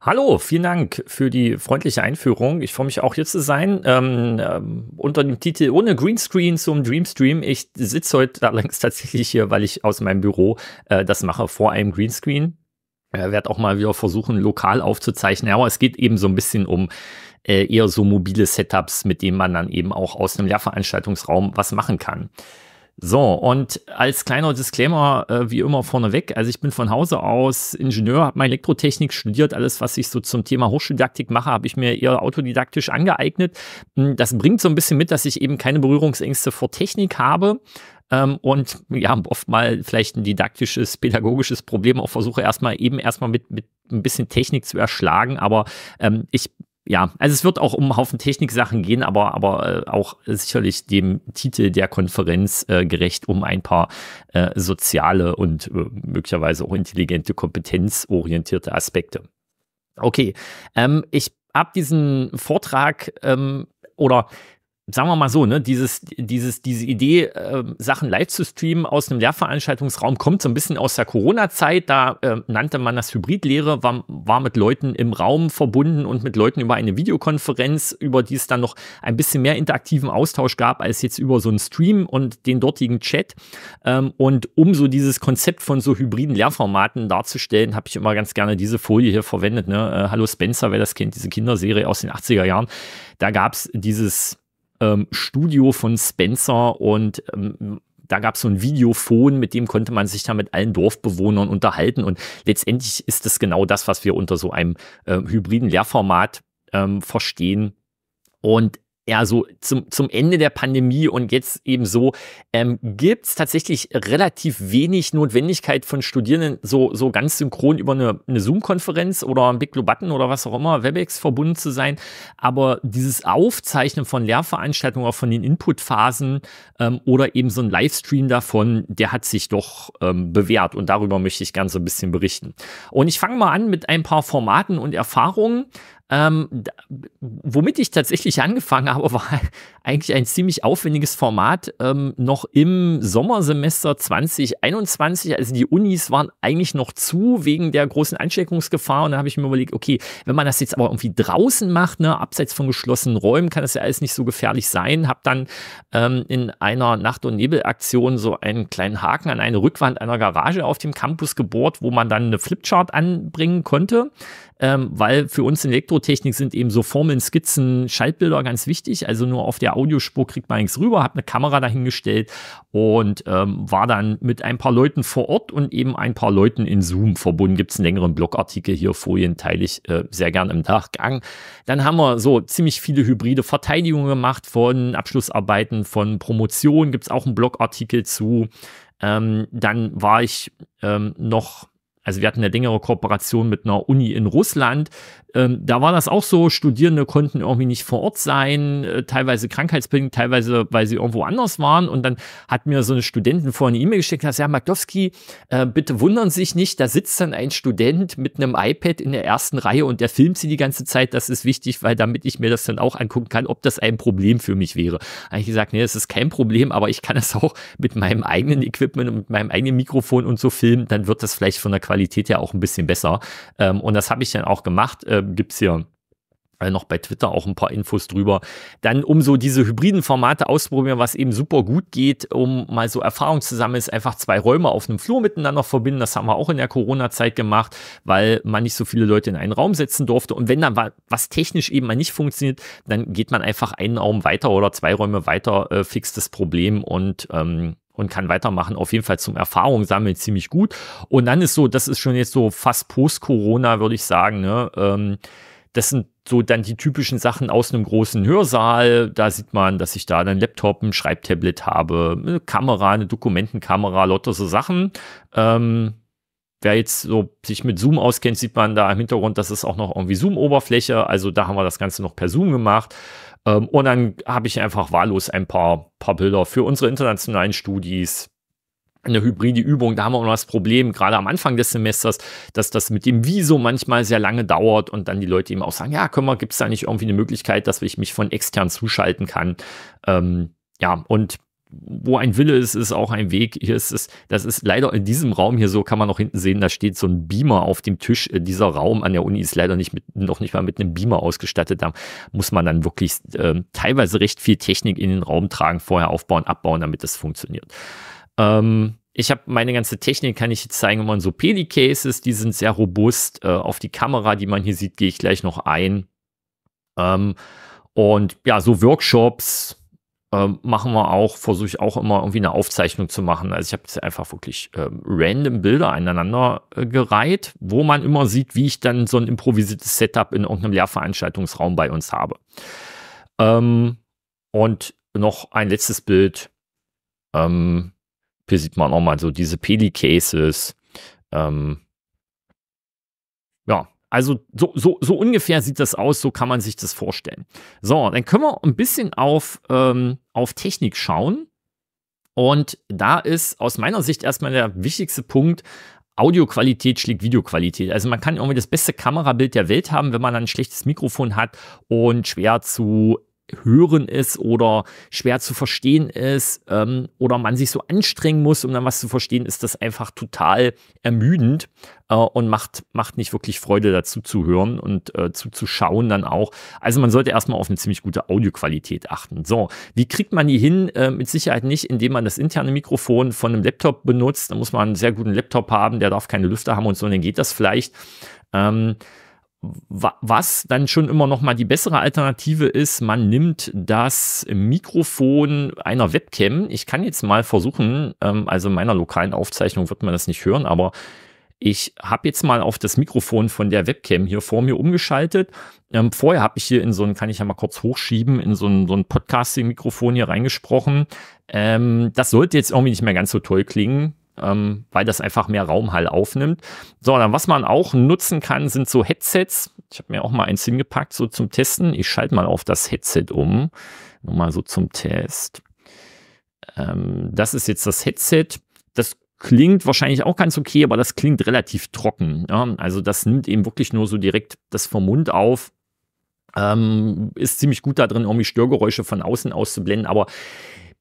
Hallo, vielen Dank für die freundliche Einführung. Ich freue mich auch hier zu sein. Ähm, ähm, unter dem Titel Ohne Greenscreen zum Dreamstream. Ich sitze heute allerdings tatsächlich hier, weil ich aus meinem Büro äh, das mache vor einem Greenscreen. Äh, werde auch mal wieder versuchen, lokal aufzuzeichnen. Aber es geht eben so ein bisschen um äh, eher so mobile Setups, mit denen man dann eben auch aus einem Lehrveranstaltungsraum was machen kann. So, und als kleiner Disclaimer, äh, wie immer vorneweg, also ich bin von Hause aus Ingenieur, habe meine Elektrotechnik studiert, alles, was ich so zum Thema Hochschuldidaktik mache, habe ich mir eher autodidaktisch angeeignet. Hm, das bringt so ein bisschen mit, dass ich eben keine Berührungsängste vor Technik habe. Ähm, und ja, oft mal vielleicht ein didaktisches, pädagogisches Problem auch versuche erstmal eben erstmal mit, mit ein bisschen Technik zu erschlagen, aber ähm, ich ja, also es wird auch um einen Haufen Techniksachen gehen, aber, aber äh, auch sicherlich dem Titel der Konferenz äh, gerecht, um ein paar äh, soziale und äh, möglicherweise auch intelligente, kompetenzorientierte Aspekte. Okay, ähm, ich habe diesen Vortrag ähm, oder sagen wir mal so, ne, dieses, dieses, diese Idee, äh, Sachen live zu streamen aus einem Lehrveranstaltungsraum kommt so ein bisschen aus der Corona-Zeit. Da äh, nannte man das Hybridlehre, war, war mit Leuten im Raum verbunden und mit Leuten über eine Videokonferenz, über die es dann noch ein bisschen mehr interaktiven Austausch gab, als jetzt über so einen Stream und den dortigen Chat. Ähm, und um so dieses Konzept von so hybriden Lehrformaten darzustellen, habe ich immer ganz gerne diese Folie hier verwendet. Ne? Äh, Hallo Spencer, wer das kennt, diese Kinderserie aus den 80er Jahren. Da gab es dieses ähm, Studio von Spencer und ähm, da gab es so ein Videophon, mit dem konnte man sich da mit allen Dorfbewohnern unterhalten. Und letztendlich ist das genau das, was wir unter so einem äh, hybriden Lehrformat ähm, verstehen. Und ja, so zum, zum Ende der Pandemie und jetzt eben so, ähm, gibt es tatsächlich relativ wenig Notwendigkeit von Studierenden, so, so ganz synchron über eine, eine Zoom-Konferenz oder ein Big Blue Button oder was auch immer, WebEx verbunden zu sein. Aber dieses Aufzeichnen von Lehrveranstaltungen, auch von den Inputphasen ähm, oder eben so ein Livestream davon, der hat sich doch ähm, bewährt. Und darüber möchte ich gerne so ein bisschen berichten. Und ich fange mal an mit ein paar Formaten und Erfahrungen. Ähm, da, womit ich tatsächlich angefangen habe, war eigentlich ein ziemlich aufwendiges Format ähm, noch im Sommersemester 2021. Also die Unis waren eigentlich noch zu wegen der großen Ansteckungsgefahr. Und da habe ich mir überlegt, okay, wenn man das jetzt aber irgendwie draußen macht, ne, abseits von geschlossenen Räumen, kann das ja alles nicht so gefährlich sein. Habe dann ähm, in einer Nacht- und Nebelaktion so einen kleinen Haken an eine Rückwand einer Garage auf dem Campus gebohrt, wo man dann eine Flipchart anbringen konnte, ähm, weil für uns in Elektro Pyrotechnik sind eben so Formeln, Skizzen, Schaltbilder ganz wichtig. Also nur auf der Audiospur kriegt man nichts rüber, habe eine Kamera dahingestellt und ähm, war dann mit ein paar Leuten vor Ort und eben ein paar Leuten in Zoom verbunden. Gibt es einen längeren Blogartikel hier, Folien teile ich äh, sehr gern im Nachgang. Dann haben wir so ziemlich viele hybride Verteidigungen gemacht von Abschlussarbeiten, von Promotionen, gibt es auch einen Blogartikel zu. Ähm, dann war ich ähm, noch also wir hatten eine längere Kooperation mit einer Uni in Russland, ähm, da war das auch so, Studierende konnten irgendwie nicht vor Ort sein, äh, teilweise krankheitsbedingt, teilweise, weil sie irgendwo anders waren. Und dann hat mir so eine Studentin vorhin eine E-Mail geschickt, hat gesagt, ja, Magdowski, äh, bitte wundern Sie sich nicht, da sitzt dann ein Student mit einem iPad in der ersten Reihe und der filmt sie die ganze Zeit. Das ist wichtig, weil damit ich mir das dann auch angucken kann, ob das ein Problem für mich wäre. Eigentlich gesagt, nee, das ist kein Problem, aber ich kann das auch mit meinem eigenen Equipment und mit meinem eigenen Mikrofon und so filmen, dann wird das vielleicht von der Qualität her auch ein bisschen besser. Ähm, und das habe ich dann auch gemacht. Äh, gibt es hier äh, noch bei Twitter auch ein paar Infos drüber. Dann, um so diese hybriden Formate auszuprobieren, was eben super gut geht, um mal so Erfahrung zu sammeln, ist einfach zwei Räume auf einem Flur miteinander verbinden. Das haben wir auch in der Corona-Zeit gemacht, weil man nicht so viele Leute in einen Raum setzen durfte. Und wenn dann was technisch eben mal nicht funktioniert, dann geht man einfach einen Raum weiter oder zwei Räume weiter, äh, fixt das Problem und ähm, und kann weitermachen. Auf jeden Fall zum Erfahrung sammeln ziemlich gut. Und dann ist so, das ist schon jetzt so fast Post-Corona, würde ich sagen. Ne? Ähm, das sind so dann die typischen Sachen aus einem großen Hörsaal. Da sieht man, dass ich da einen Laptop, ein Schreibtablet habe, eine Kamera, eine Dokumentenkamera, lauter so Sachen. Ähm, Wer jetzt so sich mit Zoom auskennt, sieht man da im Hintergrund, das ist auch noch irgendwie Zoom-Oberfläche. Also da haben wir das Ganze noch per Zoom gemacht. Ähm, und dann habe ich einfach wahllos ein paar, paar Bilder für unsere internationalen Studis, eine hybride Übung, da haben wir auch noch das Problem, gerade am Anfang des Semesters, dass das mit dem Visum manchmal sehr lange dauert und dann die Leute eben auch sagen, ja, können wir, gibt es da nicht irgendwie eine Möglichkeit, dass ich mich von extern zuschalten kann? Ähm, ja, und wo ein Wille ist, ist auch ein Weg. Hier ist es, das ist leider in diesem Raum hier so, kann man noch hinten sehen, da steht so ein Beamer auf dem Tisch. Äh, dieser Raum an der Uni ist leider nicht mit, noch nicht mal mit einem Beamer ausgestattet. Da muss man dann wirklich äh, teilweise recht viel Technik in den Raum tragen, vorher aufbauen, abbauen, damit das funktioniert. Ähm, ich habe meine ganze Technik, kann ich jetzt zeigen, man so Peli-Cases, die sind sehr robust. Äh, auf die Kamera, die man hier sieht, gehe ich gleich noch ein. Ähm, und ja, so Workshops, ähm, machen wir auch, versuche ich auch immer irgendwie eine Aufzeichnung zu machen. Also ich habe jetzt einfach wirklich äh, random Bilder aneinander äh, gereiht, wo man immer sieht, wie ich dann so ein improvisiertes Setup in irgendeinem Lehrveranstaltungsraum bei uns habe. Ähm, und noch ein letztes Bild. Ähm, hier sieht man auch mal so diese Peli-Cases. Ähm, ja, also so, so, so ungefähr sieht das aus, so kann man sich das vorstellen. So, dann können wir ein bisschen auf, ähm, auf Technik schauen. Und da ist aus meiner Sicht erstmal der wichtigste Punkt, Audioqualität schlägt Videoqualität. Also man kann irgendwie das beste Kamerabild der Welt haben, wenn man ein schlechtes Mikrofon hat und schwer zu hören ist oder schwer zu verstehen ist ähm, oder man sich so anstrengen muss, um dann was zu verstehen, ist das einfach total ermüdend äh, und macht, macht nicht wirklich Freude dazu zu hören und äh, zuzuschauen dann auch. Also man sollte erstmal auf eine ziemlich gute Audioqualität achten. So, wie kriegt man die hin? Äh, mit Sicherheit nicht, indem man das interne Mikrofon von einem Laptop benutzt. Da muss man einen sehr guten Laptop haben, der darf keine Lüfter haben und so, und dann geht das vielleicht. Ähm, was dann schon immer noch mal die bessere Alternative ist, man nimmt das Mikrofon einer Webcam. Ich kann jetzt mal versuchen, ähm, also in meiner lokalen Aufzeichnung wird man das nicht hören, aber ich habe jetzt mal auf das Mikrofon von der Webcam hier vor mir umgeschaltet. Ähm, vorher habe ich hier in so ein, kann ich ja mal kurz hochschieben, in so ein, so ein Podcasting-Mikrofon hier reingesprochen. Ähm, das sollte jetzt irgendwie nicht mehr ganz so toll klingen ähm, weil das einfach mehr Raumhall aufnimmt. So, dann was man auch nutzen kann, sind so Headsets. Ich habe mir auch mal eins hingepackt, so zum Testen. Ich schalte mal auf das Headset um. Nur mal so zum Test. Ähm, das ist jetzt das Headset. Das klingt wahrscheinlich auch ganz okay, aber das klingt relativ trocken. Ja? Also das nimmt eben wirklich nur so direkt das vom Mund auf. Ähm, ist ziemlich gut da drin, irgendwie Störgeräusche von außen auszublenden, aber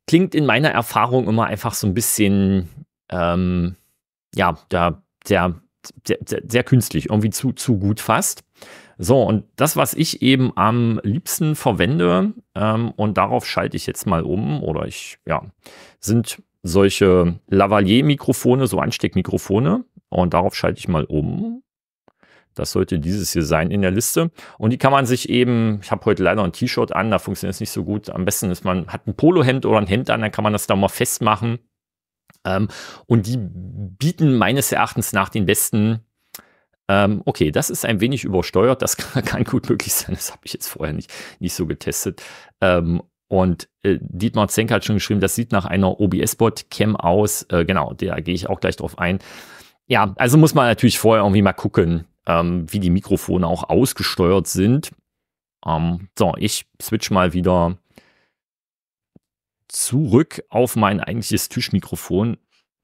klingt in meiner Erfahrung immer einfach so ein bisschen ähm, ja, da sehr, sehr, sehr, künstlich, irgendwie zu, zu gut fast. So, und das, was ich eben am liebsten verwende, ähm, und darauf schalte ich jetzt mal um, oder ich, ja, sind solche Lavalier-Mikrofone, so Ansteckmikrofone, und darauf schalte ich mal um. Das sollte dieses hier sein in der Liste. Und die kann man sich eben, ich habe heute leider ein T-Shirt an, da funktioniert es nicht so gut. Am besten ist man, hat ein Polohemd oder ein Hemd an, dann kann man das da mal festmachen ähm, und die bieten meines Erachtens nach den besten. Ähm, okay, das ist ein wenig übersteuert, das kann, kann gut möglich sein, das habe ich jetzt vorher nicht, nicht so getestet. Ähm, und äh, Dietmar Zenk hat schon geschrieben, das sieht nach einer OBS-Bot-Cam aus. Äh, genau, da gehe ich auch gleich drauf ein. Ja, also muss man natürlich vorher irgendwie mal gucken, ähm, wie die Mikrofone auch ausgesteuert sind. Ähm, so, ich switch mal wieder zurück auf mein eigentliches Tischmikrofon,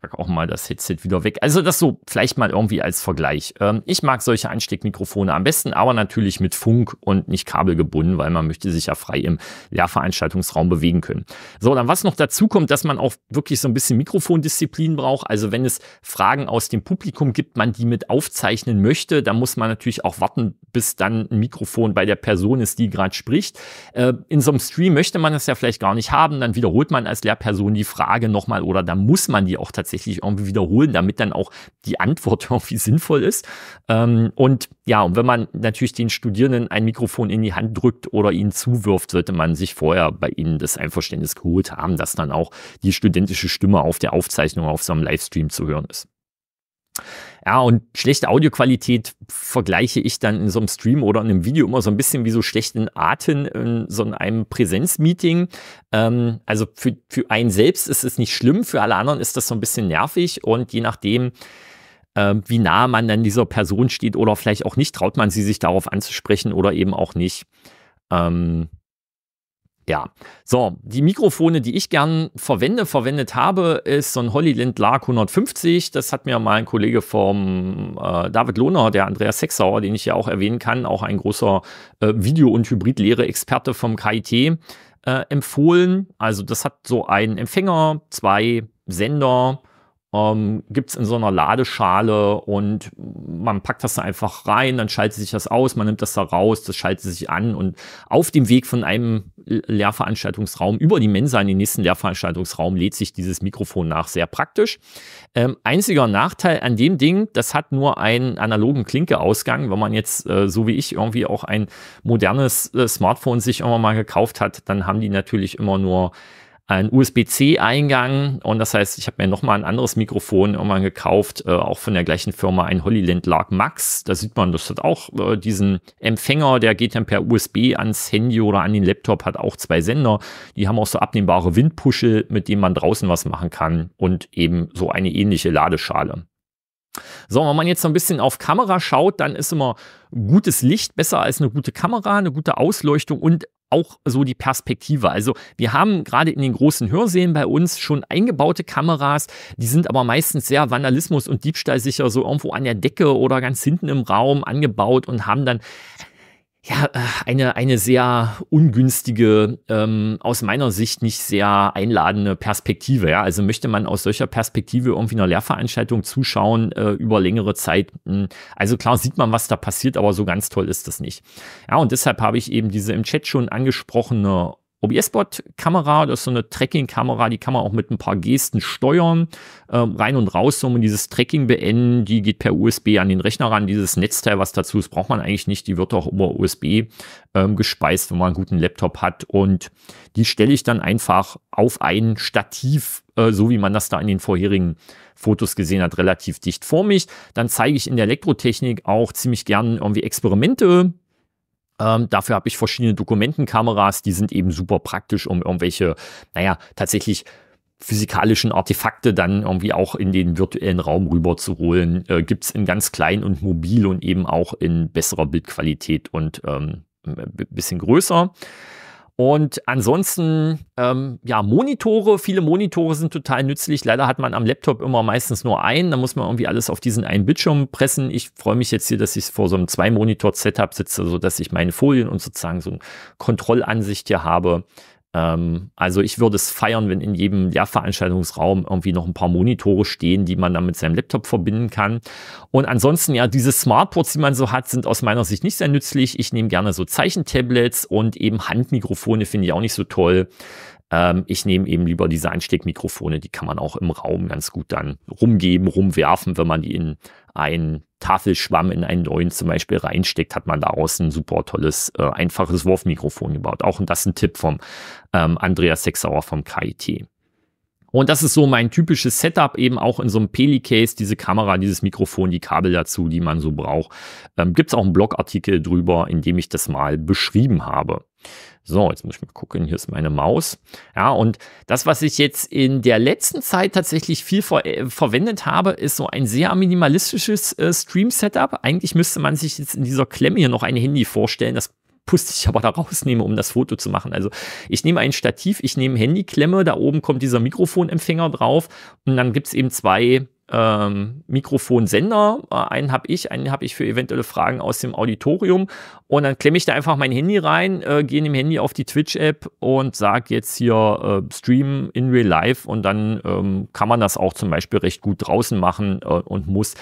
pack auch mal das Headset wieder weg. Also das so vielleicht mal irgendwie als Vergleich. Ähm, ich mag solche Einsteckmikrofone am besten, aber natürlich mit Funk und nicht kabelgebunden, weil man möchte sich ja frei im Lehrveranstaltungsraum bewegen können. So, dann was noch dazu kommt, dass man auch wirklich so ein bisschen Mikrofondisziplin braucht. Also wenn es Fragen aus dem Publikum gibt, man die mit aufzeichnen möchte, dann muss man natürlich auch warten, bis dann ein Mikrofon bei der Person ist, die gerade spricht. Äh, in so einem Stream möchte man das ja vielleicht gar nicht haben, dann wiederholt man als Lehrperson die Frage nochmal oder dann muss man die auch tatsächlich tatsächlich irgendwie wiederholen, damit dann auch die Antwort irgendwie sinnvoll ist. Ähm, und ja, und wenn man natürlich den Studierenden ein Mikrofon in die Hand drückt oder ihnen zuwirft, sollte man sich vorher bei ihnen das Einverständnis geholt haben, dass dann auch die studentische Stimme auf der Aufzeichnung auf so einem Livestream zu hören ist. Ja, und schlechte Audioqualität vergleiche ich dann in so einem Stream oder in einem Video immer so ein bisschen wie so schlechten Atem in so einem Präsenzmeeting. Ähm, also für, für einen selbst ist es nicht schlimm, für alle anderen ist das so ein bisschen nervig und je nachdem, äh, wie nah man dann dieser Person steht oder vielleicht auch nicht, traut man sie sich darauf anzusprechen oder eben auch nicht. Ähm, ja, so, die Mikrofone, die ich gern verwende, verwendet habe, ist so ein Hollyland Lark 150. Das hat mir mal ein Kollege vom äh, David Lohner, der Andreas Sechsauer, den ich ja auch erwähnen kann, auch ein großer äh, Video- und Hybridlehre-Experte vom KIT, äh, empfohlen. Also das hat so einen Empfänger, zwei Sender, ähm, gibt es in so einer Ladeschale und man packt das da einfach rein, dann schaltet sich das aus, man nimmt das da raus, das schaltet sich an und auf dem Weg von einem Lehrveranstaltungsraum über die Mensa in den nächsten Lehrveranstaltungsraum lädt sich dieses Mikrofon nach. Sehr praktisch. Ähm, einziger Nachteil an dem Ding, das hat nur einen analogen Klinkeausgang. Wenn man jetzt, äh, so wie ich, irgendwie auch ein modernes äh, Smartphone sich immer mal gekauft hat, dann haben die natürlich immer nur einen USB-C-Eingang und das heißt, ich habe mir nochmal ein anderes Mikrofon irgendwann gekauft, äh, auch von der gleichen Firma, ein Hollyland Lark Max. Da sieht man, das hat auch äh, diesen Empfänger, der geht dann per USB ans Handy oder an den Laptop, hat auch zwei Sender. Die haben auch so abnehmbare Windpuschel, mit denen man draußen was machen kann und eben so eine ähnliche Ladeschale. So, wenn man jetzt so ein bisschen auf Kamera schaut, dann ist immer gutes Licht besser als eine gute Kamera, eine gute Ausleuchtung und auch so die Perspektive. Also wir haben gerade in den großen Hörsälen bei uns schon eingebaute Kameras, die sind aber meistens sehr vandalismus- und diebstahlsicher, so irgendwo an der Decke oder ganz hinten im Raum angebaut und haben dann ja, äh, eine, eine sehr ungünstige, ähm, aus meiner Sicht nicht sehr einladende Perspektive. Ja? Also möchte man aus solcher Perspektive irgendwie einer Lehrveranstaltung zuschauen äh, über längere Zeit. Hm, also klar sieht man, was da passiert, aber so ganz toll ist das nicht. Ja, und deshalb habe ich eben diese im Chat schon angesprochene OBS-Bot-Kamera, das ist so eine Tracking-Kamera, die kann man auch mit ein paar Gesten steuern, ähm, rein und raus, um dieses Tracking beenden. Die geht per USB an den Rechner ran. Dieses Netzteil, was dazu ist, braucht man eigentlich nicht. Die wird auch über USB ähm, gespeist, wenn man einen guten Laptop hat. Und die stelle ich dann einfach auf ein Stativ, äh, so wie man das da in den vorherigen Fotos gesehen hat, relativ dicht vor mich. Dann zeige ich in der Elektrotechnik auch ziemlich gern irgendwie Experimente, ähm, dafür habe ich verschiedene Dokumentenkameras, die sind eben super praktisch, um irgendwelche, naja, tatsächlich physikalischen Artefakte dann irgendwie auch in den virtuellen Raum rüberzuholen. Äh, Gibt es in ganz klein und mobil und eben auch in besserer Bildqualität und ähm, äh, bisschen größer. Und ansonsten, ähm, ja, Monitore, viele Monitore sind total nützlich. Leider hat man am Laptop immer meistens nur einen. Da muss man irgendwie alles auf diesen einen Bildschirm pressen. Ich freue mich jetzt hier, dass ich vor so einem Zwei-Monitor-Setup sitze, sodass ich meine Folien und sozusagen so eine Kontrollansicht hier habe. Ähm, also ich würde es feiern, wenn in jedem Lehrveranstaltungsraum irgendwie noch ein paar Monitore stehen, die man dann mit seinem Laptop verbinden kann. Und ansonsten ja, diese Smartboards, die man so hat, sind aus meiner Sicht nicht sehr nützlich. Ich nehme gerne so Zeichentablets und eben Handmikrofone finde ich auch nicht so toll ähm, ich nehme eben lieber diese Einsteckmikrofone, die kann man auch im Raum ganz gut dann rumgeben, rumwerfen, wenn man die in einen Tafelschwamm in einen neuen zum Beispiel reinsteckt, hat man daraus ein super tolles, äh, einfaches Wurfmikrofon gebaut. Auch und das ist ein Tipp vom ähm, Andreas Sechsauer vom KIT. Und das ist so mein typisches Setup, eben auch in so einem Peli-Case, diese Kamera, dieses Mikrofon, die Kabel dazu, die man so braucht. Ähm, Gibt es auch einen Blogartikel drüber, in dem ich das mal beschrieben habe. So, jetzt muss ich mal gucken, hier ist meine Maus. Ja, und das, was ich jetzt in der letzten Zeit tatsächlich viel ver äh, verwendet habe, ist so ein sehr minimalistisches äh, Stream-Setup. Eigentlich müsste man sich jetzt in dieser Klemme hier noch ein Handy vorstellen. Das Puste ich aber da rausnehme, um das Foto zu machen. Also ich nehme ein Stativ, ich nehme Handyklemme, da oben kommt dieser Mikrofonempfänger drauf und dann gibt es eben zwei ähm, Mikrofonsender. Äh, einen habe ich, einen habe ich für eventuelle Fragen aus dem Auditorium. Und dann klemme ich da einfach mein Handy rein, äh, gehe in dem Handy auf die Twitch-App und sage jetzt hier äh, Stream in Real Life. Und dann ähm, kann man das auch zum Beispiel recht gut draußen machen äh, und muss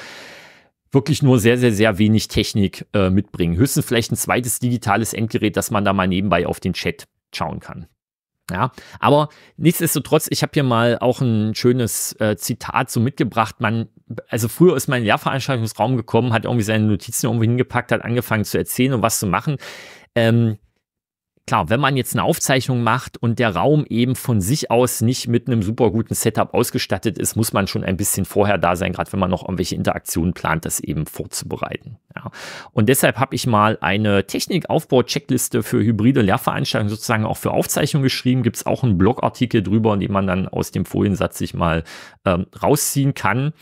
wirklich nur sehr, sehr, sehr wenig Technik äh, mitbringen. Höchstens vielleicht ein zweites digitales Endgerät, dass man da mal nebenbei auf den Chat schauen kann. Ja, aber nichtsdestotrotz, ich habe hier mal auch ein schönes äh, Zitat so mitgebracht. Man, also früher ist mein Lehrveranstaltungsraum gekommen, hat irgendwie seine Notizen irgendwie hingepackt, hat angefangen zu erzählen und was zu machen. Ähm, klar, wenn man jetzt eine Aufzeichnung macht und der Raum eben von sich aus nicht mit einem super guten Setup ausgestattet ist, muss man schon ein bisschen vorher da sein, gerade wenn man noch irgendwelche Interaktionen plant, das eben vorzubereiten. Ja. Und deshalb habe ich mal eine Technikaufbau-Checkliste für hybride Lehrveranstaltungen sozusagen auch für Aufzeichnungen geschrieben. Gibt es auch einen Blogartikel drüber, den man dann aus dem Foliensatz sich mal ähm, rausziehen kann.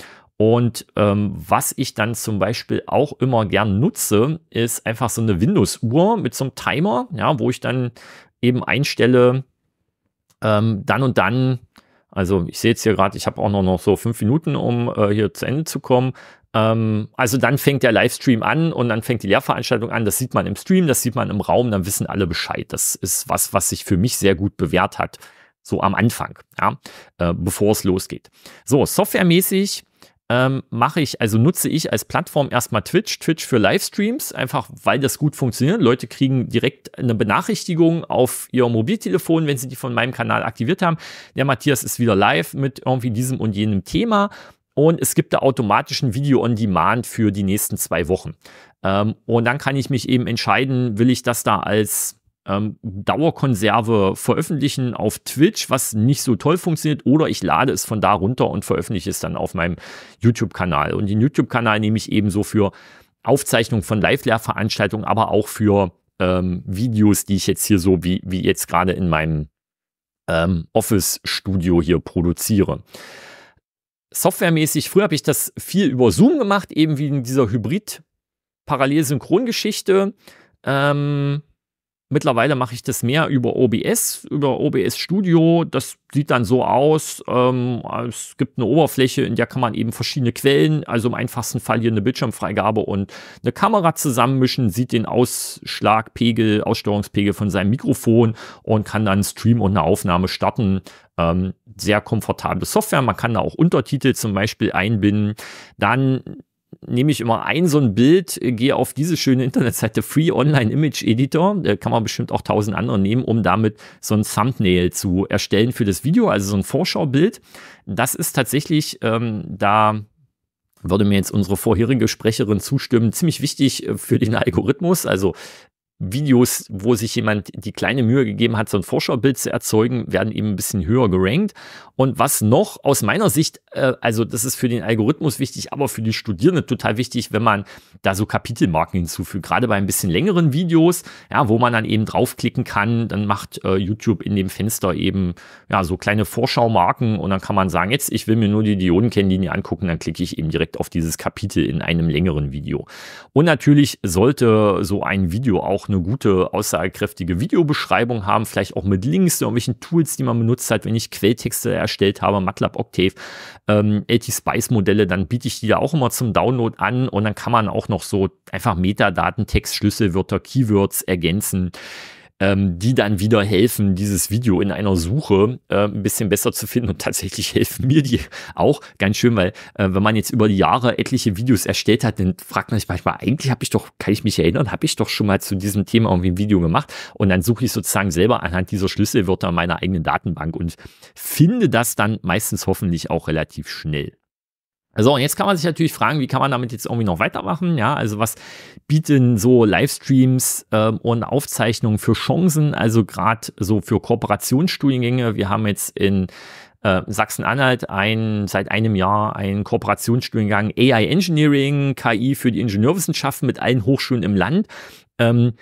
Und ähm, was ich dann zum Beispiel auch immer gern nutze, ist einfach so eine Windows-Uhr mit so einem Timer, ja, wo ich dann eben einstelle, ähm, dann und dann, also ich sehe jetzt hier gerade, ich habe auch noch, noch so fünf Minuten, um äh, hier zu Ende zu kommen. Ähm, also dann fängt der Livestream an und dann fängt die Lehrveranstaltung an. Das sieht man im Stream, das sieht man im Raum, dann wissen alle Bescheid. Das ist was, was sich für mich sehr gut bewährt hat. So am Anfang, ja, äh, bevor es losgeht. So, softwaremäßig ähm, mache ich, also nutze ich als Plattform erstmal Twitch, Twitch für Livestreams, einfach weil das gut funktioniert. Leute kriegen direkt eine Benachrichtigung auf ihr Mobiltelefon, wenn sie die von meinem Kanal aktiviert haben. Der Matthias ist wieder live mit irgendwie diesem und jenem Thema. Und es gibt da automatisch ein Video on Demand für die nächsten zwei Wochen. Ähm, und dann kann ich mich eben entscheiden, will ich das da als ähm, Dauerkonserve veröffentlichen auf Twitch, was nicht so toll funktioniert, oder ich lade es von da runter und veröffentliche es dann auf meinem YouTube-Kanal. Und den YouTube-Kanal nehme ich ebenso für Aufzeichnung von Live-Lehrveranstaltungen, aber auch für ähm, Videos, die ich jetzt hier so wie, wie jetzt gerade in meinem ähm, Office-Studio hier produziere softwaremäßig, früher habe ich das viel über Zoom gemacht, eben wegen dieser hybrid geschichte Ähm, Mittlerweile mache ich das mehr über OBS, über OBS Studio. Das sieht dann so aus. Ähm, es gibt eine Oberfläche, in der kann man eben verschiedene Quellen, also im einfachsten Fall hier eine Bildschirmfreigabe und eine Kamera zusammenmischen, sieht den Ausschlagpegel, Aussteuerungspegel von seinem Mikrofon und kann dann Stream und eine Aufnahme starten. Ähm, sehr komfortable Software. Man kann da auch Untertitel zum Beispiel einbinden. Dann nehme ich immer ein so ein Bild, äh, gehe auf diese schöne Internetseite Free Online Image Editor, da kann man bestimmt auch tausend andere nehmen, um damit so ein Thumbnail zu erstellen für das Video, also so ein Vorschaubild. Das ist tatsächlich, ähm, da würde mir jetzt unsere vorherige Sprecherin zustimmen, ziemlich wichtig äh, für den Algorithmus. Also Videos, wo sich jemand die kleine Mühe gegeben hat, so ein Vorschaubild zu erzeugen, werden eben ein bisschen höher gerankt. Und was noch aus meiner Sicht, äh, also das ist für den Algorithmus wichtig, aber für die Studierenden total wichtig, wenn man da so Kapitelmarken hinzufügt, gerade bei ein bisschen längeren Videos, ja, wo man dann eben draufklicken kann, dann macht äh, YouTube in dem Fenster eben ja, so kleine Vorschaumarken und dann kann man sagen, jetzt ich will mir nur die Diodenkennlinie angucken, dann klicke ich eben direkt auf dieses Kapitel in einem längeren Video. Und natürlich sollte so ein Video auch eine gute, aussagekräftige Videobeschreibung haben, vielleicht auch mit Links zu irgendwelchen Tools, die man benutzt hat, wenn ich Quelltexte erstellt habe, MATLAB, Octave, ähm, LT-Spice-Modelle, dann biete ich die da auch immer zum Download an und dann kann man auch noch so einfach Metadaten, Text, Schlüsselwörter, Keywords ergänzen ähm, die dann wieder helfen, dieses Video in einer Suche äh, ein bisschen besser zu finden. Und tatsächlich helfen mir die auch ganz schön, weil äh, wenn man jetzt über die Jahre etliche Videos erstellt hat, dann fragt man sich manchmal, eigentlich habe ich doch, kann ich mich erinnern, habe ich doch schon mal zu diesem Thema irgendwie ein Video gemacht. Und dann suche ich sozusagen selber anhand dieser Schlüsselwörter meiner eigenen Datenbank und finde das dann meistens hoffentlich auch relativ schnell. So, und jetzt kann man sich natürlich fragen, wie kann man damit jetzt irgendwie noch weitermachen? Ja, also was bieten so Livestreams ähm, und Aufzeichnungen für Chancen? Also gerade so für Kooperationsstudiengänge. Wir haben jetzt in äh, Sachsen-Anhalt ein, seit einem Jahr einen Kooperationsstudiengang AI Engineering, KI für die Ingenieurwissenschaften mit allen Hochschulen im Land. Ähm,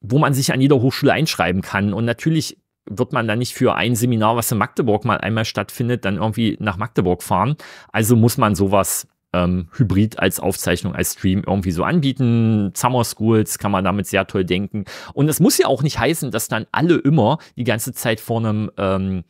wo man sich an jeder Hochschule einschreiben kann. Und natürlich wird man dann nicht für ein Seminar, was in Magdeburg mal einmal stattfindet, dann irgendwie nach Magdeburg fahren. Also muss man sowas ähm, hybrid als Aufzeichnung, als Stream irgendwie so anbieten. Summer Schools kann man damit sehr toll denken. Und es muss ja auch nicht heißen, dass dann alle immer die ganze Zeit vor einem ähm,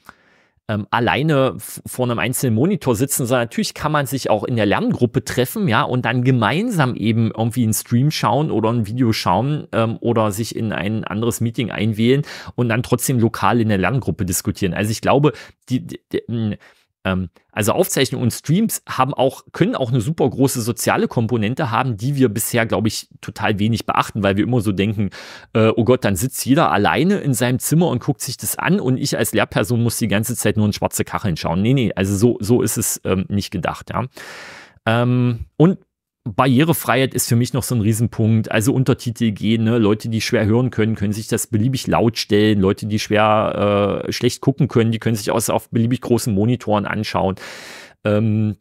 ähm, alleine vor einem einzelnen Monitor sitzen, sondern natürlich kann man sich auch in der Lerngruppe treffen, ja, und dann gemeinsam eben irgendwie einen Stream schauen oder ein Video schauen ähm, oder sich in ein anderes Meeting einwählen und dann trotzdem lokal in der Lerngruppe diskutieren. Also ich glaube, die, die, die ähm, also Aufzeichnungen und Streams haben auch, können auch eine super große soziale Komponente haben, die wir bisher, glaube ich, total wenig beachten, weil wir immer so denken, äh, oh Gott, dann sitzt jeder alleine in seinem Zimmer und guckt sich das an und ich als Lehrperson muss die ganze Zeit nur in schwarze Kacheln schauen. Nee, nee, also so, so ist es ähm, nicht gedacht, ja. Ähm, und Barrierefreiheit ist für mich noch so ein Riesenpunkt. Also Untertitel gehen, ne? Leute, die schwer hören können, können sich das beliebig laut stellen. Leute, die schwer äh, schlecht gucken können, die können sich auch auf beliebig großen Monitoren anschauen. Ähm,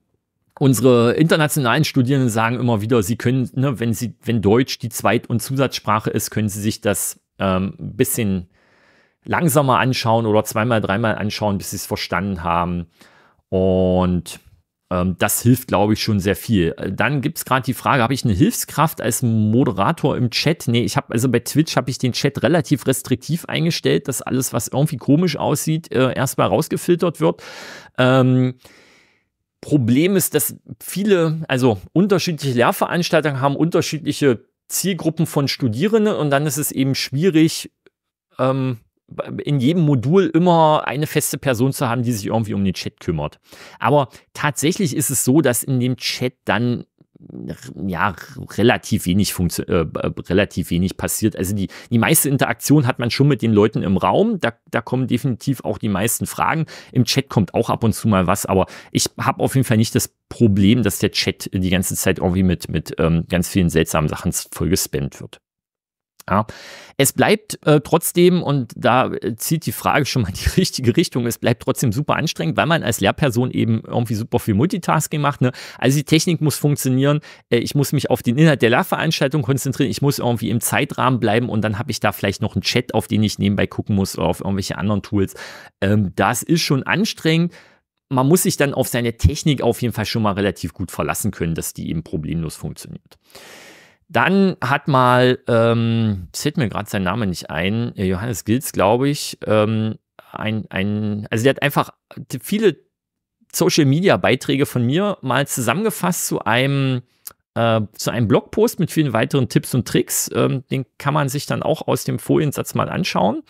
unsere internationalen Studierenden sagen immer wieder, sie können, ne, wenn sie, wenn Deutsch die Zweit- und Zusatzsprache ist, können sie sich das ein ähm, bisschen langsamer anschauen oder zweimal, dreimal anschauen, bis sie es verstanden haben. Und ähm, das hilft, glaube ich, schon sehr viel. Äh, dann gibt es gerade die Frage, habe ich eine Hilfskraft als Moderator im Chat? Nee, ich habe, also bei Twitch habe ich den Chat relativ restriktiv eingestellt, dass alles, was irgendwie komisch aussieht, äh, erstmal rausgefiltert wird. Ähm, Problem ist, dass viele, also unterschiedliche Lehrveranstaltungen haben unterschiedliche Zielgruppen von Studierenden und dann ist es eben schwierig, ähm, in jedem Modul immer eine feste Person zu haben, die sich irgendwie um den Chat kümmert. Aber tatsächlich ist es so, dass in dem Chat dann äh, ja, relativ wenig funktio äh, äh, relativ wenig passiert. Also die, die meiste Interaktion hat man schon mit den Leuten im Raum. Da, da kommen definitiv auch die meisten Fragen. Im Chat kommt auch ab und zu mal was, aber ich habe auf jeden Fall nicht das Problem, dass der Chat die ganze Zeit irgendwie mit, mit ähm, ganz vielen seltsamen Sachen vollgespammt wird. Ja. Es bleibt äh, trotzdem, und da äh, zieht die Frage schon mal in die richtige Richtung, es bleibt trotzdem super anstrengend, weil man als Lehrperson eben irgendwie super viel Multitasking macht. Ne? Also die Technik muss funktionieren, äh, ich muss mich auf den Inhalt der Lehrveranstaltung konzentrieren, ich muss irgendwie im Zeitrahmen bleiben und dann habe ich da vielleicht noch einen Chat, auf den ich nebenbei gucken muss oder auf irgendwelche anderen Tools. Ähm, das ist schon anstrengend man muss sich dann auf seine Technik auf jeden Fall schon mal relativ gut verlassen können, dass die eben problemlos funktioniert. Dann hat mal, ähm, fällt mir gerade sein Name nicht ein, äh, Johannes Gilz, glaube ich, ähm, ein, ein, also der hat einfach viele Social Media Beiträge von mir mal zusammengefasst zu einem äh, zu einem Blogpost mit vielen weiteren Tipps und Tricks. Ähm, den kann man sich dann auch aus dem Foliensatz mal anschauen.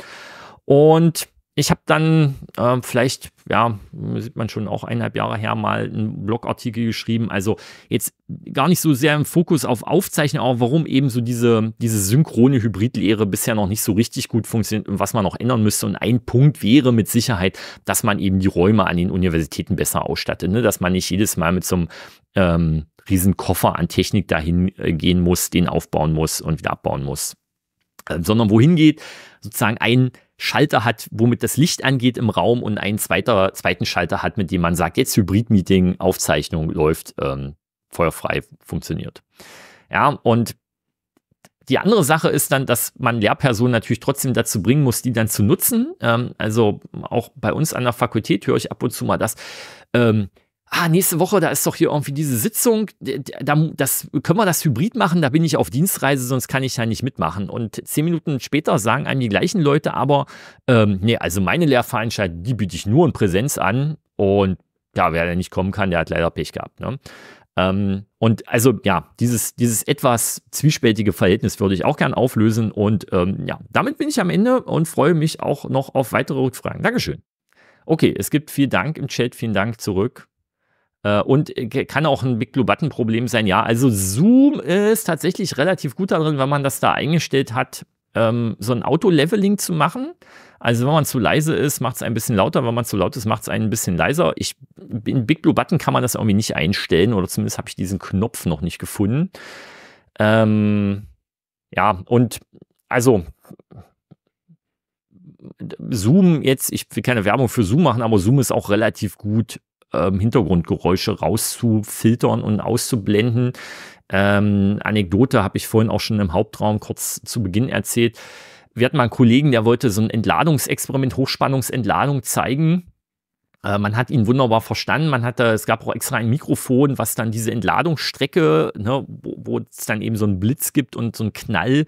Und ich habe dann äh, vielleicht, ja, sieht man schon auch eineinhalb Jahre her, mal einen Blogartikel geschrieben. Also jetzt gar nicht so sehr im Fokus auf Aufzeichnen, aber warum eben so diese, diese synchrone Hybridlehre bisher noch nicht so richtig gut funktioniert und was man noch ändern müsste. Und ein Punkt wäre mit Sicherheit, dass man eben die Räume an den Universitäten besser ausstattet. Ne? Dass man nicht jedes Mal mit so einem ähm, riesen Koffer an Technik dahin äh, gehen muss, den aufbauen muss und wieder abbauen muss. Äh, sondern wohin geht sozusagen ein Schalter hat, womit das Licht angeht im Raum und einen zweiter, zweiten Schalter hat, mit dem man sagt, jetzt Hybrid-Meeting, Aufzeichnung läuft, ähm, feuerfrei funktioniert. Ja, und die andere Sache ist dann, dass man Lehrpersonen natürlich trotzdem dazu bringen muss, die dann zu nutzen. Ähm, also auch bei uns an der Fakultät höre ich ab und zu mal das. Ähm, ah, nächste Woche, da ist doch hier irgendwie diese Sitzung, da, das, können wir das hybrid machen, da bin ich auf Dienstreise, sonst kann ich ja nicht mitmachen. Und zehn Minuten später sagen einem die gleichen Leute aber, ähm, nee, also meine Lehrveranstaltung, die biete ich nur in Präsenz an und ja, wer da nicht kommen kann, der hat leider Pech gehabt. Ne? Ähm, und also ja, dieses, dieses etwas zwiespältige Verhältnis würde ich auch gern auflösen. Und ähm, ja, damit bin ich am Ende und freue mich auch noch auf weitere Rückfragen. Dankeschön. Okay, es gibt viel Dank im Chat, vielen Dank zurück. Äh, und äh, kann auch ein Big Blue Button Problem sein, ja. Also Zoom ist tatsächlich relativ gut darin, wenn man das da eingestellt hat, ähm, so ein Auto-Leveling zu machen. Also wenn man zu leise ist, macht es ein bisschen lauter. Wenn man zu laut ist, macht es einen ein bisschen leiser. Ich, in Big Blue Button kann man das irgendwie nicht einstellen oder zumindest habe ich diesen Knopf noch nicht gefunden. Ähm, ja, und also Zoom jetzt, ich will keine Werbung für Zoom machen, aber Zoom ist auch relativ gut ähm, Hintergrundgeräusche rauszufiltern und auszublenden. Ähm, Anekdote habe ich vorhin auch schon im Hauptraum kurz zu Beginn erzählt. Wir hatten mal einen Kollegen, der wollte so ein Entladungsexperiment, Hochspannungsentladung zeigen. Äh, man hat ihn wunderbar verstanden. Man hatte, es gab auch extra ein Mikrofon, was dann diese Entladungsstrecke, ne, wo, es dann eben so einen Blitz gibt und so einen Knall,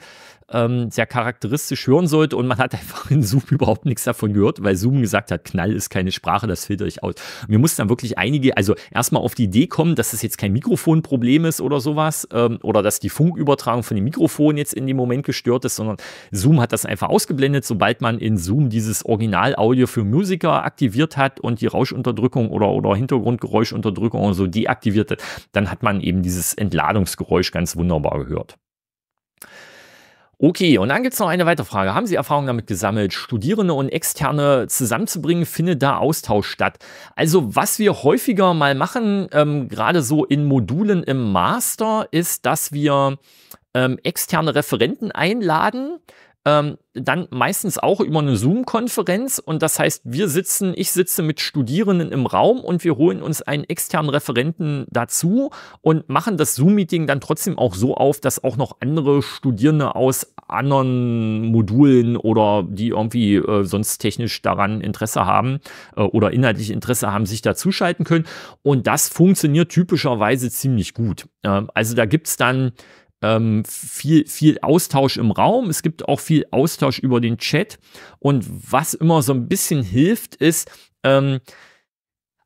ähm, sehr charakteristisch hören sollte und man hat einfach in Zoom überhaupt nichts davon gehört, weil Zoom gesagt hat, Knall ist keine Sprache, das filter ich aus. Wir mussten dann wirklich einige, also erstmal auf die Idee kommen, dass es jetzt kein Mikrofonproblem ist oder sowas ähm, oder dass die Funkübertragung von dem Mikrofon jetzt in dem Moment gestört ist, sondern Zoom hat das einfach ausgeblendet, sobald man in Zoom dieses Original-Audio für Musiker aktiviert hat und die Rauschunterdrückung oder, oder Hintergrundgeräuschunterdrückung oder so deaktiviert hat, dann hat man eben dieses Entladungsgeräusch ganz wunderbar gehört. Okay, und dann gibt es noch eine weitere Frage. Haben Sie Erfahrungen damit gesammelt, Studierende und Externe zusammenzubringen? Findet da Austausch statt? Also was wir häufiger mal machen, ähm, gerade so in Modulen im Master, ist, dass wir ähm, externe Referenten einladen, ähm, dann meistens auch über eine Zoom-Konferenz. Und das heißt, wir sitzen, ich sitze mit Studierenden im Raum und wir holen uns einen externen Referenten dazu und machen das Zoom-Meeting dann trotzdem auch so auf, dass auch noch andere Studierende aus anderen Modulen oder die irgendwie äh, sonst technisch daran Interesse haben äh, oder inhaltlich Interesse haben, sich dazuschalten können. Und das funktioniert typischerweise ziemlich gut. Äh, also da gibt es dann ähm, viel, viel Austausch im Raum. Es gibt auch viel Austausch über den Chat. Und was immer so ein bisschen hilft, ist, ähm,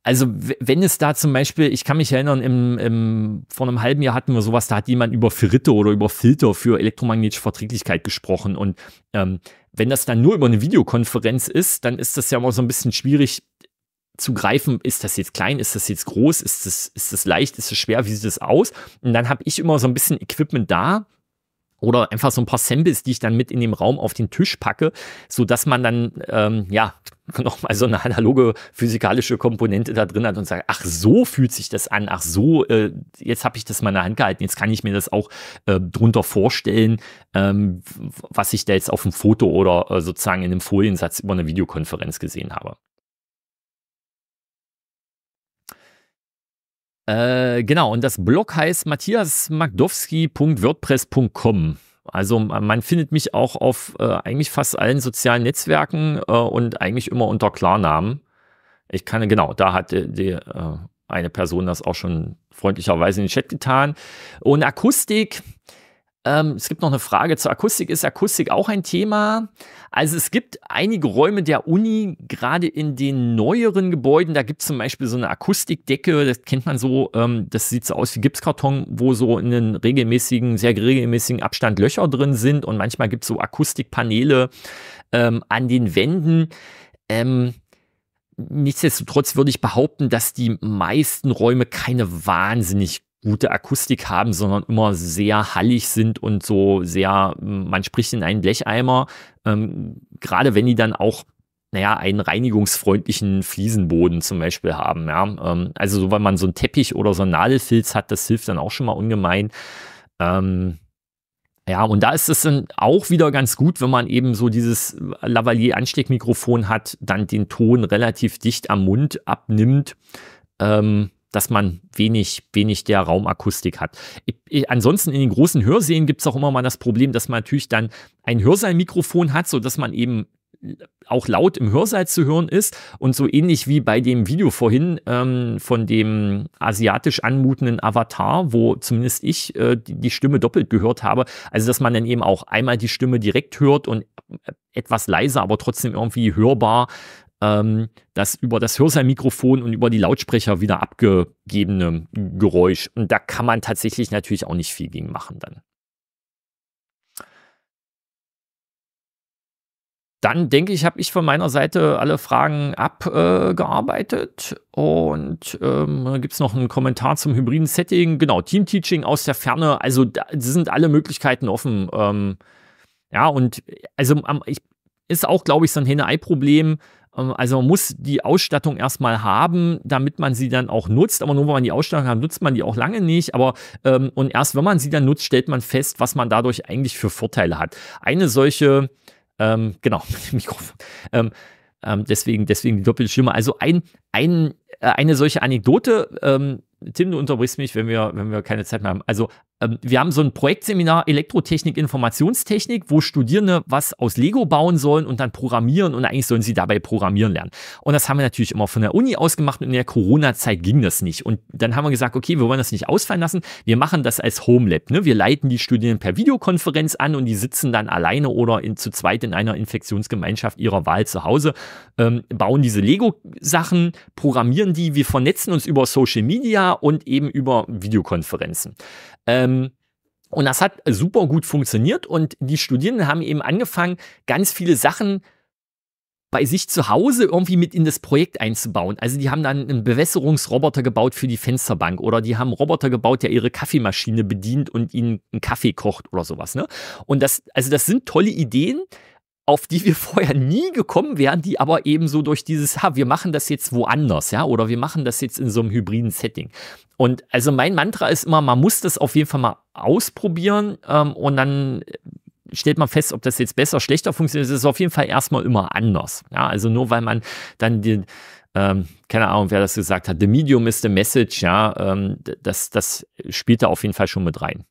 also wenn es da zum Beispiel, ich kann mich erinnern, im, im, vor einem halben Jahr hatten wir sowas, da hat jemand über Ferrite oder über Filter für elektromagnetische Verträglichkeit gesprochen. Und ähm, wenn das dann nur über eine Videokonferenz ist, dann ist das ja immer so ein bisschen schwierig, zu greifen, ist das jetzt klein, ist das jetzt groß, ist das, ist das leicht, ist das schwer, wie sieht das aus? Und dann habe ich immer so ein bisschen Equipment da, oder einfach so ein paar Samples, die ich dann mit in dem Raum auf den Tisch packe, so dass man dann ähm, ja nochmal so eine analoge physikalische Komponente da drin hat und sagt, ach so fühlt sich das an, ach so, äh, jetzt habe ich das mal in der Hand gehalten, jetzt kann ich mir das auch äh, drunter vorstellen, ähm, was ich da jetzt auf dem Foto oder äh, sozusagen in einem Foliensatz über eine Videokonferenz gesehen habe. Äh, genau, und das Blog heißt matthiasmagdowski.wordpress.com. Also man findet mich auch auf äh, eigentlich fast allen sozialen Netzwerken äh, und eigentlich immer unter Klarnamen. Ich kann, genau, da hat die, die äh, eine Person das auch schon freundlicherweise in den Chat getan. Und Akustik, ähm, es gibt noch eine Frage zur Akustik. Ist Akustik auch ein Thema? Also es gibt einige Räume der Uni, gerade in den neueren Gebäuden, da gibt es zum Beispiel so eine Akustikdecke, das kennt man so, ähm, das sieht so aus wie Gipskarton, wo so in einem regelmäßigen, sehr regelmäßigen Abstand Löcher drin sind und manchmal gibt es so Akustikpaneele ähm, an den Wänden. Ähm, nichtsdestotrotz würde ich behaupten, dass die meisten Räume keine wahnsinnig gute Akustik haben, sondern immer sehr hallig sind und so sehr, hm, man spricht in einen Blecheimer, ähm, gerade wenn die dann auch naja, einen reinigungsfreundlichen Fliesenboden zum Beispiel haben. Ja? Ähm, also so, wenn man so einen Teppich oder so einen Nadelfilz hat, das hilft dann auch schon mal ungemein. Ähm, ja, und da ist es dann auch wieder ganz gut, wenn man eben so dieses Lavalier-Ansteckmikrofon hat, dann den Ton relativ dicht am Mund abnimmt. Ähm, dass man wenig, wenig der Raumakustik hat. Ich, ich, ansonsten in den großen Hörsälen gibt es auch immer mal das Problem, dass man natürlich dann ein Hörsaalmikrofon hat, sodass man eben auch laut im Hörsaal zu hören ist und so ähnlich wie bei dem Video vorhin ähm, von dem asiatisch anmutenden Avatar, wo zumindest ich äh, die, die Stimme doppelt gehört habe. Also dass man dann eben auch einmal die Stimme direkt hört und äh, etwas leiser, aber trotzdem irgendwie hörbar ähm, das über das Hörsaalmikrofon und über die Lautsprecher wieder abgegebene Geräusch. Und da kann man tatsächlich natürlich auch nicht viel gegen machen dann. Dann denke ich, habe ich von meiner Seite alle Fragen abgearbeitet. Äh, und ähm, gibt es noch einen Kommentar zum hybriden Setting. Genau, Team Teaching aus der Ferne. Also da sind alle Möglichkeiten offen. Ähm, ja, und also am, ich, ist auch, glaube ich, so ein Henne-Ei-Problem. Ähm, also man muss die Ausstattung erstmal haben, damit man sie dann auch nutzt. Aber nur wenn man die Ausstattung hat, nutzt man die auch lange nicht. Aber ähm, und erst wenn man sie dann nutzt, stellt man fest, was man dadurch eigentlich für Vorteile hat. Eine solche, ähm, genau, Mikrofon. Ähm, ähm, deswegen, deswegen die doppelte Stimme. Also ein, ein, äh, eine solche Anekdote, ähm, Tim, du unterbrichst mich, wenn wir, wenn wir keine Zeit mehr haben. Also, ähm, wir haben so ein Projektseminar Elektrotechnik, Informationstechnik, wo Studierende was aus Lego bauen sollen und dann programmieren und eigentlich sollen sie dabei programmieren lernen. Und das haben wir natürlich immer von der Uni aus gemacht und in der Corona-Zeit ging das nicht. Und dann haben wir gesagt, okay, wir wollen das nicht ausfallen lassen. Wir machen das als Homelab. Ne? Wir leiten die Studierenden per Videokonferenz an und die sitzen dann alleine oder in, zu zweit in einer Infektionsgemeinschaft ihrer Wahl zu Hause, ähm, bauen diese Lego-Sachen, programmieren die. Wir vernetzen uns über Social Media und eben über Videokonferenzen. Ähm, und das hat super gut funktioniert und die Studierenden haben eben angefangen, ganz viele Sachen bei sich zu Hause irgendwie mit in das Projekt einzubauen. Also die haben dann einen Bewässerungsroboter gebaut für die Fensterbank oder die haben einen Roboter gebaut, der ihre Kaffeemaschine bedient und ihnen einen Kaffee kocht oder sowas. Ne? Und das, also das sind tolle Ideen, auf die wir vorher nie gekommen wären, die aber eben so durch dieses, ha, wir machen das jetzt woanders, ja, oder wir machen das jetzt in so einem hybriden Setting. Und also mein Mantra ist immer, man muss das auf jeden Fall mal ausprobieren ähm, und dann äh, stellt man fest, ob das jetzt besser, schlechter funktioniert. Es ist auf jeden Fall erstmal immer anders. Ja, also nur weil man dann den, ähm, keine Ahnung, wer das gesagt hat, the medium is the message, ja, ähm, das, das spielt da auf jeden Fall schon mit rein.